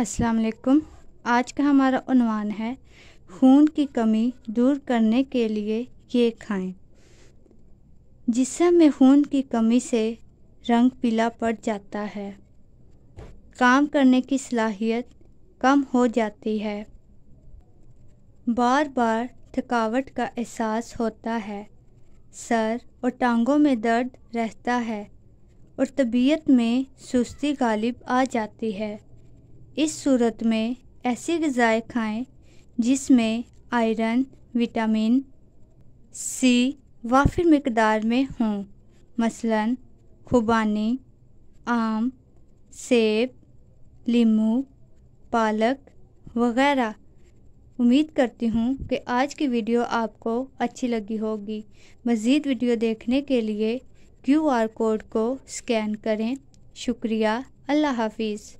अस्सलाम वालेकुम आज का हमारा उनवान है खून की कमी दूर करने के लिए ये खाएं जिसम में खून की कमी से रंग पीला पड़ जाता है काम करने की सलाहियत कम हो जाती है बार बार थकावट का एहसास होता है सर और टांगों में दर्द रहता है और तबीयत में सुस्ती गालिब आ जाती है इस सूरत में ऐसी गज़ाएँ खाएं जिसमें आयरन विटामिन सी वाफिर मकदार में हों मसलन खुबानी आम सेब लीमू पालक वगैरह उम्मीद करती हूँ कि आज की वीडियो आपको अच्छी लगी होगी मज़ीद वीडियो देखने के लिए क्यूआर कोड को स्कैन करें शुक्रिया अल्लाह हाफिज़